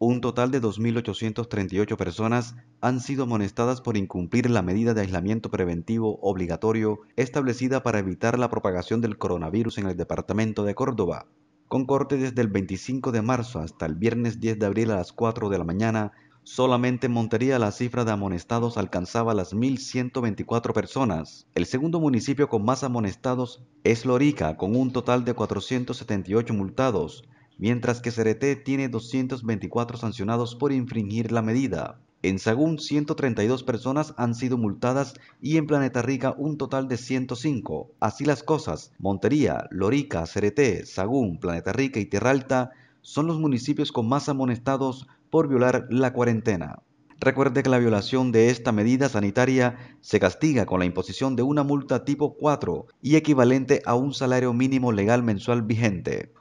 Un total de 2.838 personas han sido amonestadas por incumplir la medida de aislamiento preventivo obligatorio establecida para evitar la propagación del coronavirus en el departamento de Córdoba, con corte desde el 25 de marzo hasta el viernes 10 de abril a las 4 de la mañana. Solamente Montería la cifra de amonestados alcanzaba las 1.124 personas. El segundo municipio con más amonestados es Lorica, con un total de 478 multados, mientras que Cereté tiene 224 sancionados por infringir la medida. En Sagún, 132 personas han sido multadas y en Planeta Rica un total de 105. Así las cosas, Montería, Lorica, Cereté, Sagún, Planeta Rica y Tierra son los municipios con más amonestados por violar la cuarentena. Recuerde que la violación de esta medida sanitaria se castiga con la imposición de una multa tipo 4 y equivalente a un salario mínimo legal mensual vigente.